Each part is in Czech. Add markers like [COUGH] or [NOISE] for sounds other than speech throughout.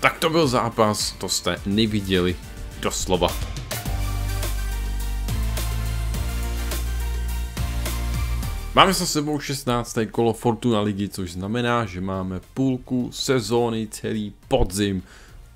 Tak to byl zápas, to jste neviděli doslova. Máme za sebou 16. kolo Fortuna ligy, což znamená, že máme půlku sezóny, celý podzim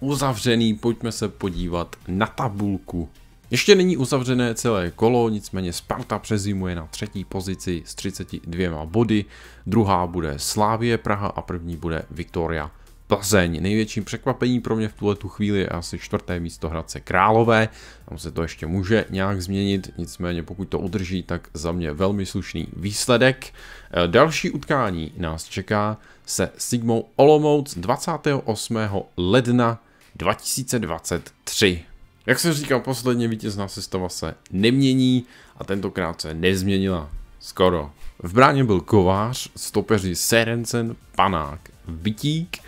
uzavřený. Pojďme se podívat na tabulku. Ještě není uzavřené celé kolo, nicméně Sparta přezimuje na třetí pozici s 32 body, druhá bude Slávie Praha a první bude Viktoria Plzeň. Největším překvapení pro mě v tuhle tu chvíli je asi čtvrté místo Hradce Králové. Tam se to ještě může nějak změnit, nicméně pokud to udrží, tak za mě velmi slušný výsledek. Eh, další utkání nás čeká se Sigmou Olomouc 28. ledna 2023. Jak jsem říkal, posledně vítězná sestava se nemění a tentokrát se nezměnila. Skoro. V bráně byl Kovář, stopeři Serencen, Panák, Vitík,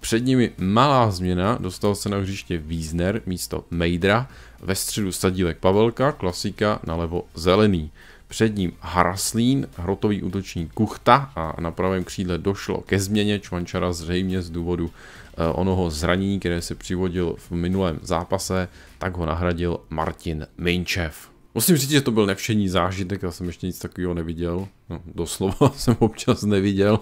před nimi malá změna, dostal se na hřiště Wiesner místo Mejdra, ve středu Sadílek Pavelka, klasika, nalevo Zelený. Před ním Haraslín, hrotový útočník Kuchta a na pravém křídle došlo ke změně Čvančara zřejmě z důvodu eh, onoho zranění, které se přivodil v minulém zápase, tak ho nahradil Martin Minčev. Musím říct, že to byl nevšední zážitek, já jsem ještě nic takového neviděl. No, doslova [LAUGHS] jsem občas neviděl,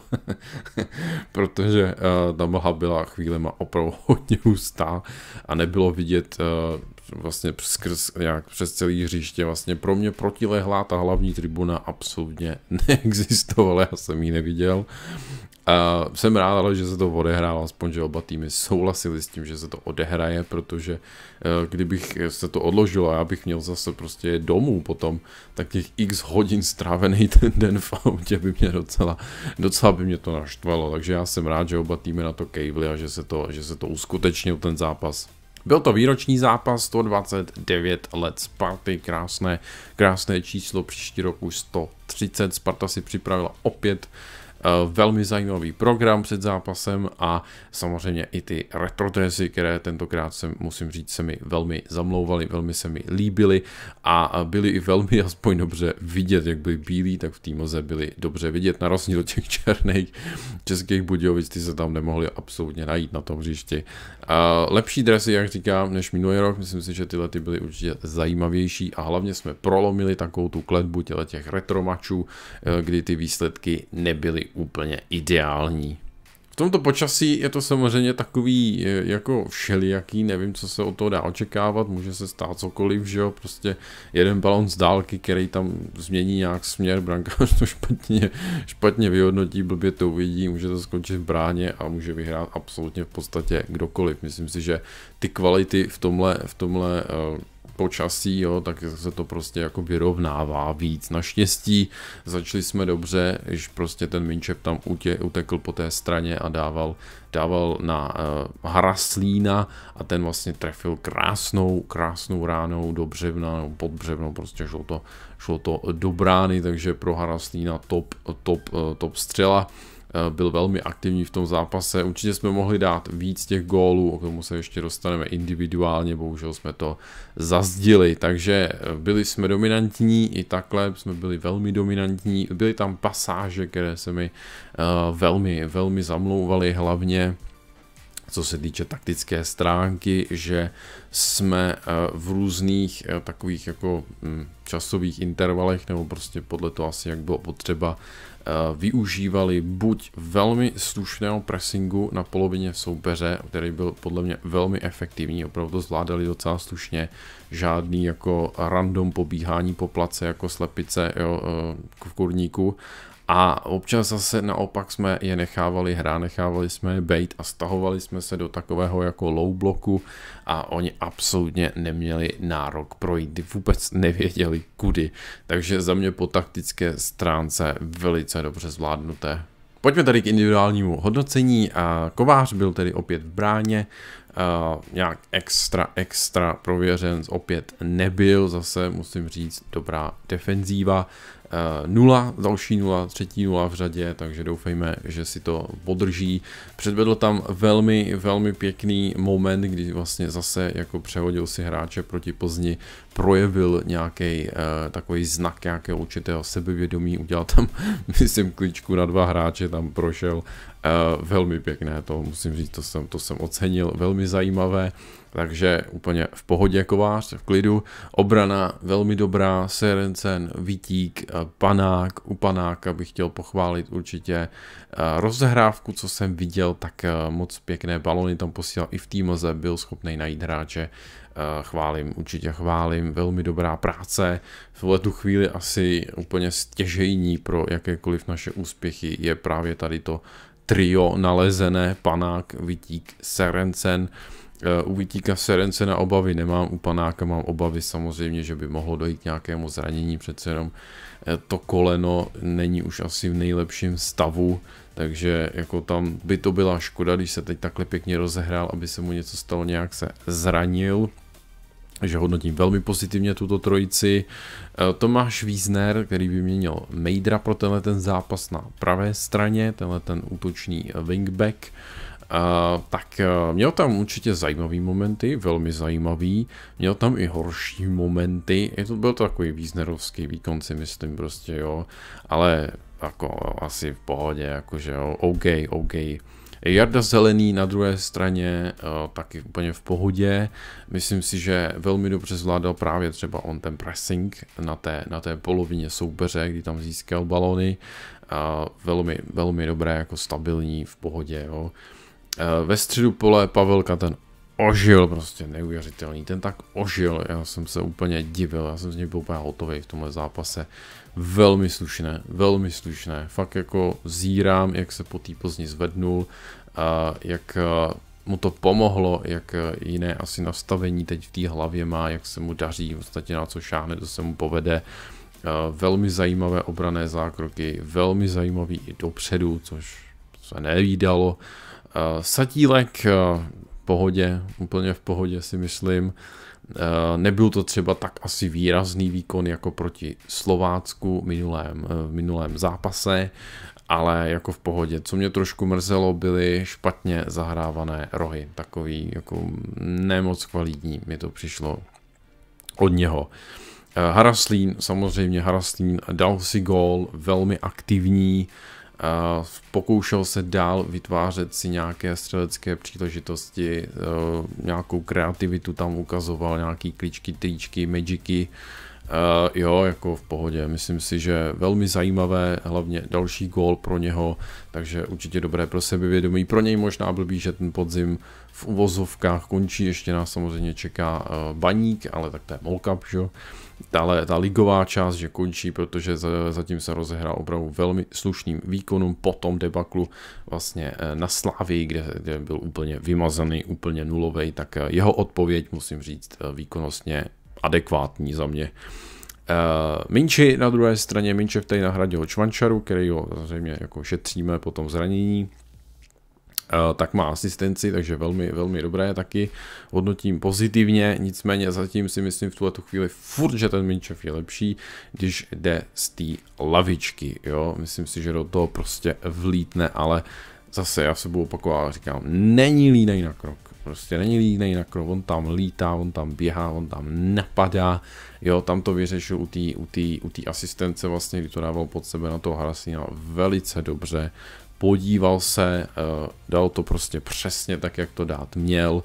[LAUGHS] protože uh, ta mlha byla chvílema opravdu [LAUGHS] hodně hustá a nebylo vidět uh, vlastně skrz, nějak přes celý hřiště. Vlastně pro mě protilehlá ta hlavní tribuna absolutně neexistovala, já jsem ji neviděl. Uh, jsem rád, ale že se to odehrálo, aspoň, že oba týmy souhlasili s tím, že se to odehraje, protože uh, kdybych se to odložilo a já bych měl zase prostě domů potom, tak těch x hodin strávený [LAUGHS] ten den v autě by mě docela, docela by mě to naštvalo, takže já jsem rád, že oba týmy na to kejvli a že se to, že se to uskutečnil ten zápas. Byl to výroční zápas 129 let Sparty, krásné, krásné číslo, příští rok už 130, Sparta si připravila opět Eh, velmi zajímavý program před zápasem a samozřejmě i ty retro dresy, které tentokrát se, musím říct, se mi velmi zamlouvaly, velmi se mi líbily a byly i velmi [LAUGHS] aspoň dobře vidět, jak byly bílí, tak v týmoze byly dobře vidět, na rozdíl od těch [LAUGHS] černých českých Budějovic, ty se tam nemohli absolutně najít na tom hřišti. Eh, lepší dresy, jak říkám, než minulý rok, myslím si, že tyhle ty byly určitě zajímavější a hlavně jsme prolomili takovou tu kletbu těch retro eh, kdy ty výsledky nebyly úplně ideální. V tomto počasí je to samozřejmě takový e, jako všelijaký, nevím, co se od toho dá očekávat, může se stát cokoliv, že jo, prostě jeden balon z dálky, který tam změní nějak směr, branka to špatně, špatně vyhodnotí, blbě to uvidí, může to skončit v bráně a může vyhrát absolutně v podstatě kdokoliv. Myslím si, že ty kvality v tomhle, v tomhle e, počasí, jo, tak se to prostě jako vyrovnává víc. Naštěstí začali jsme dobře, když prostě ten Minčep tam utě, utekl po té straně a dával, dával na uh, eh, Haraslína a ten vlastně trefil krásnou, krásnou ránou do břevna, nebo pod břevnou, prostě šlo to, šlo to do brány, takže pro Haraslína top, top, eh, top střela. Eh, byl velmi aktivní v tom zápase. Určitě jsme mohli dát víc těch gólů, o tomu se ještě dostaneme individuálně, bohužel jsme to zazdili. Takže eh, byli jsme dominantní, i takhle jsme byli velmi dominantní. Byly tam pasáže, které se mi eh, velmi, velmi zamlouvaly, hlavně co se týče taktické stránky, že jsme eh, v různých eh, takových jako hm, časových intervalech, nebo prostě podle toho asi jak bylo potřeba, eh, využívali buď velmi slušného pressingu na polovině soupeře, který byl podle mě velmi efektivní, opravdu to zvládali docela slušně, žádný jako random pobíhání po place jako slepice jo, v kurníku, a občas zase naopak jsme je nechávali hrát, nechávali jsme je bait a stahovali jsme se do takového jako low bloku a oni absolutně neměli nárok projít, vůbec nevěděli kudy. Takže za mě po taktické stránce velice dobře zvládnuté. Pojďme tady k individuálnímu hodnocení. Kovář byl tedy opět v bráně, nějak extra, extra prověřen opět nebyl, zase musím říct, dobrá defenzíva. Eh, nula, další nula, třetí nula v řadě, takže doufejme, že si to podrží. Předvedl tam velmi, velmi pěkný moment, kdy vlastně zase jako přehodil si hráče proti Plzni, projevil nějaký eh, takový znak nějakého určitého sebevědomí, udělal tam, [LAUGHS] myslím, kličku na dva hráče, tam prošel Eh, velmi pěkné, to musím říct, to jsem, to jsem ocenil, velmi zajímavé, takže úplně v pohodě kovář, jako v klidu. Obrana velmi dobrá, Serencen, Vítík, eh, Panák, u Panáka bych chtěl pochválit určitě rozhrávku, eh, rozehrávku, co jsem viděl, tak moc pěkné balony tam posílal i v týmoze, byl schopný najít hráče, chválím, určitě chválím, velmi dobrá práce. V tu chvíli asi úplně stěžejní pro jakékoliv naše úspěchy je právě tady to trio nalezené Panák, Vitík, Serencen. Eh, u Vítíka Serencena obavy nemám, u Panáka mám obavy samozřejmě, že by mohlo dojít k nějakému zranění, přece jenom eh, to koleno není už asi v nejlepším stavu, takže jako tam by to byla škoda, když se teď takhle pěkně rozehrál, aby se mu něco stalo, nějak se zranil že hodnotím velmi pozitivně tuto trojici. E, Tomáš Wiesner, který by měnil Mejdra pro tenhle ten zápas na pravé straně, tenhle ten útočný wingback, e, tak e, měl tam určitě zajímavý momenty, velmi zajímavý, měl tam i horší momenty, je to byl to takový Wiesnerovský výkon si myslím prostě jo, ale jako asi v pohodě, jakože jo, OK, OK, Jarda Zelený na druhé straně eh, taky úplně v pohodě. Myslím si, že velmi dobře zvládal právě třeba on ten pressing na té, na té polovině soupeře, kdy tam získal balony. Eh, velmi, velmi dobré, jako stabilní, v pohodě. Jo. Eh, ve středu pole Pavelka ten ožil prostě, neuvěřitelný. Ten tak ožil, já jsem se úplně divil, já jsem z něj byl úplně hotový v tomhle zápase. Velmi slušné, velmi slušné. Fakt jako zírám, jak se po té Plzni zvednul, a jak mu to pomohlo, jak jiné asi nastavení teď v té hlavě má, jak se mu daří, v podstatě na co šáhne, to se mu povede. Velmi zajímavé obrané zákroky, velmi zajímavý i dopředu, což se nevídalo. Satílek pohodě, úplně v pohodě si myslím. Eh, nebyl to třeba tak asi výrazný výkon jako proti Slovácku v minulém, eh, v minulém zápase, ale jako v pohodě. Co mě trošku mrzelo, byly špatně zahrávané rohy, takový jako nemoc kvalitní mi to přišlo od něho. Eh, Haraslín, samozřejmě Haraslín dal si gól, velmi aktivní, pokoušel se dál vytvářet si nějaké střelecké příležitosti, eh, nějakou kreativitu tam ukazoval, nějaký kličky, tričky, magicky. Uh, jo, jako v pohodě. Myslím si, že velmi zajímavé, hlavně další gól pro něho, takže určitě dobré pro sebevědomí. Pro něj možná blbý, že ten podzim v uvozovkách končí, ještě nás samozřejmě čeká uh, baník, ale tak to je molkap, že jo. Dále ta ligová část, že končí, protože zatím se rozehrá opravdu velmi slušným výkonům po tom debaklu vlastně eh, na Slávii, kde, kde byl úplně vymazaný, úplně nulový. tak jeho odpověď, musím říct, výkonnostně adekvátní za mě. Uh, Minči na druhé straně, Minčev tady nahradil Čvančaru, který ho samozřejmě jako šetříme po tom zranění. Uh, tak má asistenci, takže velmi, velmi dobré taky. Hodnotím pozitivně, nicméně zatím si myslím v tuhle chvíli furt, že ten Minčev je lepší, když jde z té lavičky, jo. Myslím si, že do toho prostě vlítne, ale zase já se budu opakovat, říkám, není línej na krok prostě není línej na krov, on tam lítá, on tam běhá, on tam napadá, jo, tam to vyřešil u té u tý, u tý asistence vlastně, kdy to dával pod sebe na toho Harasina velice dobře, podíval se, eh, dal to prostě přesně tak, jak to dát měl,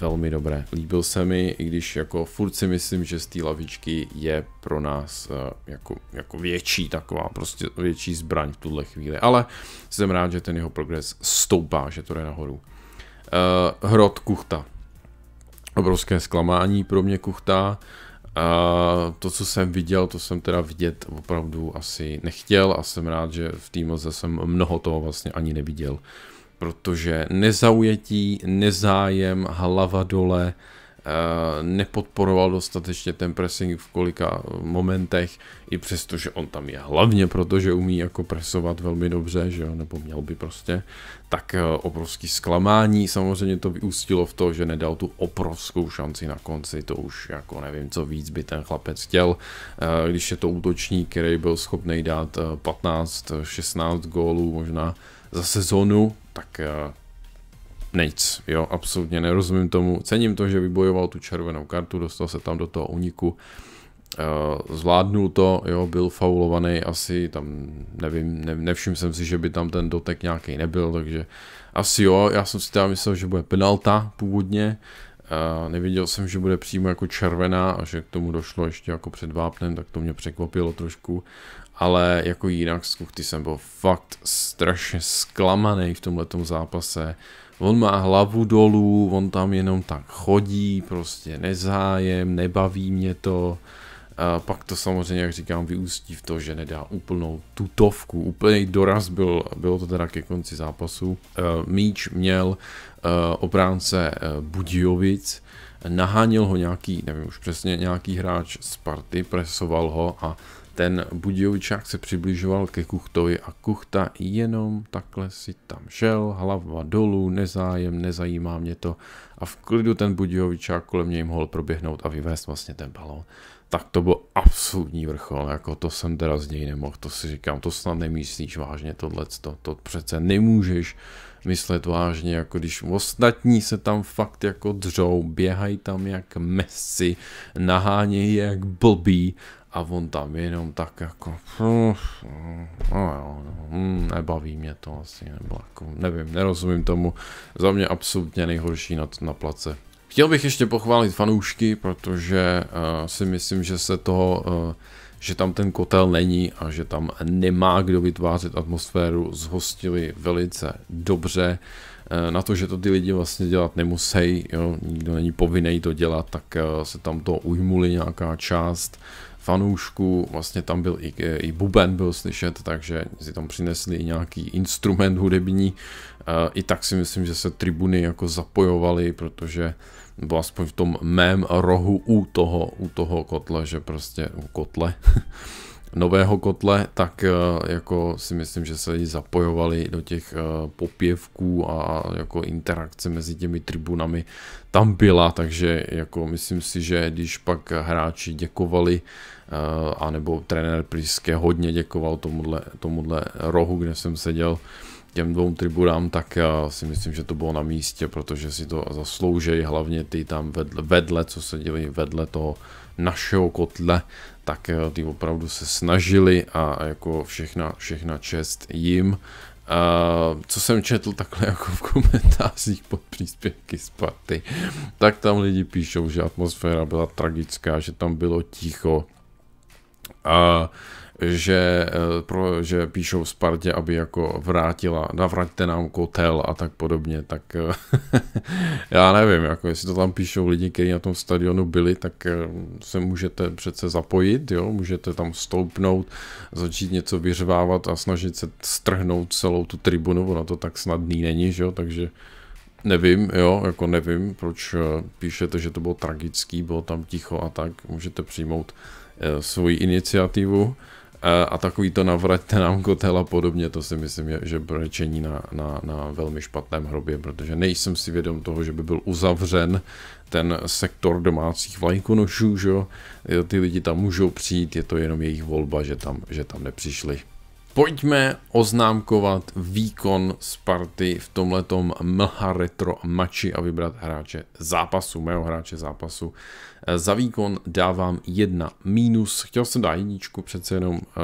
velmi dobré. Líbil se mi, i když jako furt si myslím, že z té lavičky je pro nás eh, jako, jako větší taková, prostě větší zbraň v tuhle chvíli, ale jsem rád, že ten jeho progres stoupá, že to jde nahoru. Uh, hrot Kuchta. Obrovské zklamání pro mě Kuchta. Uh, to, co jsem viděl, to jsem teda vidět opravdu asi nechtěl a jsem rád, že v tým jsem mnoho toho vlastně ani neviděl. Protože nezaujetí, nezájem, hlava dole, Eh, nepodporoval dostatečně ten pressing v kolika momentech, i přesto, že on tam je hlavně, protože umí jako presovat velmi dobře, že jo, nebo měl by prostě, tak eh, obrovský zklamání, samozřejmě to vyústilo v to, že nedal tu obrovskou šanci na konci, to už jako nevím, co víc by ten chlapec chtěl, eh, když je to útočník, který byl schopný dát 15, 16 gólů možná za sezonu, tak nic, jo, absolutně nerozumím tomu. Cením to, že vybojoval tu červenou kartu, dostal se tam do toho uniku, eh, zvládnul to, jo, byl faulovaný asi, tam nevím, ne, nevšiml jsem si, že by tam ten dotek nějaký nebyl, takže asi jo, já jsem si teda myslel, že bude penalta původně, eh, nevěděl jsem, že bude přímo jako červená a že k tomu došlo ještě jako před vápnem, tak to mě překvapilo trošku, ale jako jinak z kuchty jsem byl fakt strašně zklamaný v tomhletom zápase, On má hlavu dolů, on tam jenom tak chodí, prostě nezájem, nebaví mě to. A pak to samozřejmě, jak říkám, vyústí v to, že nedá úplnou tutovku. Úplný doraz byl, bylo to teda ke konci zápasu. E, míč měl e, obránce e, Budějovic, naháněl ho nějaký, nevím už přesně, nějaký hráč z party, presoval ho a ten Budějovičák se přibližoval ke Kuchtovi a Kuchta jenom takhle si tam šel, hlava dolů, nezájem, nezajímá mě to a v klidu ten Budějovičák kolem něj mohl proběhnout a vyvést vlastně ten balón. Tak to byl absolutní vrchol, jako to jsem teda z něj nemohl, to si říkám, to snad nemyslíš vážně tohle, to přece nemůžeš myslet vážně, jako když ostatní se tam fakt jako dřou, běhají tam jak mesci, nahánějí jak blbí a on tam jenom tak jako, hm, hm, no jo, no, hm, nebaví mě to asi, nebo jako, nevím, nerozumím tomu. Za mě absolutně nejhorší na, na place. Chtěl bych ještě pochválit fanoušky, protože uh, si myslím, že se toho, uh, že tam ten kotel není a že tam nemá kdo vytvářet atmosféru, zhostili velice dobře. Eh, na to, že to ty lidi vlastně dělat nemusí, jo, nikdo není povinný to dělat, tak se tam to ujmuli nějaká část fanoušků, vlastně tam byl i, i buben byl slyšet, takže si tam přinesli i nějaký instrument hudební. E, I tak si myslím, že se tribuny jako zapojovaly, protože nebo aspoň v tom mém rohu u toho, u toho kotle, že prostě u kotle, [LAUGHS] nového kotle, tak eh, jako si myslím, že se lidi zapojovali do těch eh, popěvků a jako interakce mezi těmi tribunami tam byla, takže jako myslím si, že když pak hráči děkovali eh, anebo trenér Priske hodně děkoval tomuhle, tomuhle rohu, kde jsem seděl, těm dvou tribunám, tak já si myslím, že to bylo na místě, protože si to zasloužejí hlavně ty tam vedle, vedle co se dělí vedle toho našeho kotle, tak ty opravdu se snažili a jako všechna, všechna čest jim. A co jsem četl takhle jako v komentářích pod příspěvky z party, tak tam lidi píšou, že atmosféra byla tragická, že tam bylo ticho a že, eh, pro, že píšou Spartě, aby jako vrátila, navraťte nám kotel a tak podobně, tak eh, [LAUGHS] já nevím, jako jestli to tam píšou lidi, kteří na tom stadionu byli, tak eh, se můžete přece zapojit, jo, můžete tam stoupnout, začít něco vyřvávat a snažit se strhnout celou tu tribunu, ono to tak snadný není, že jo, takže Nevím, jo, jako nevím, proč píšete, že to bylo tragický, bylo tam ticho a tak. Můžete přijmout svoji iniciativu a takový to navraťte nám kotel a podobně, to si myslím, je, že brečení na, na, na velmi špatném hrobě, protože nejsem si vědom toho, že by byl uzavřen ten sektor domácích vlajkonošů, že? ty lidi tam můžou přijít, je to jenom jejich volba, že tam, že tam nepřišli. Pojďme oznámkovat výkon Sparty v tomhletom mlha retro mači a vybrat hráče zápasu, mého hráče zápasu. Eh, za výkon dávám jedna minus, chtěl jsem dát jedničku, přece jenom eh,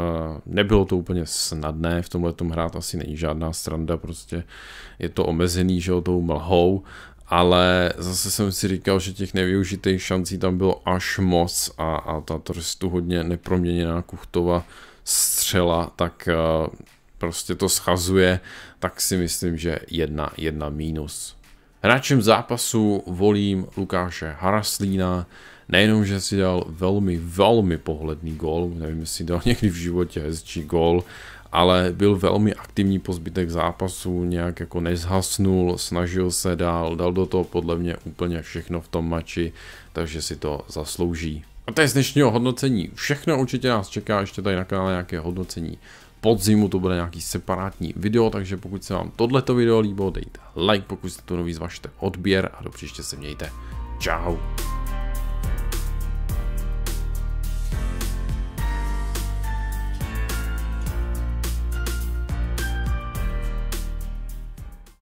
nebylo to úplně snadné, v tomhletom hrát asi není žádná stranda, prostě je to omezený, že o tou mlhou, ale zase jsem si říkal, že těch nevyužitých šancí tam bylo až moc a, a ta trstu hodně neproměněná Kuchtova střela, tak eh, prostě to schazuje, tak si myslím, že jedna jedna mínus. Hráčem zápasu volím Lukáše Haraslína, nejenom, že si dal velmi, velmi pohledný gol, nevím, jestli dal [LAUGHS] někdy v životě hezčí gol, ale byl velmi aktivní po zbytek zápasu, nějak jako nezhasnul, snažil se dál, dal do toho podle mě úplně všechno v tom mači, takže si to zaslouží. A to je z dnešního hodnocení všechno, určitě nás čeká ještě tady na kanále nějaké hodnocení podzimu, to bude nějaký separátní video, takže pokud se vám tohleto video líbilo, dejte like, pokud jste to nový, zvažte odběr a do příště se mějte. Ciao.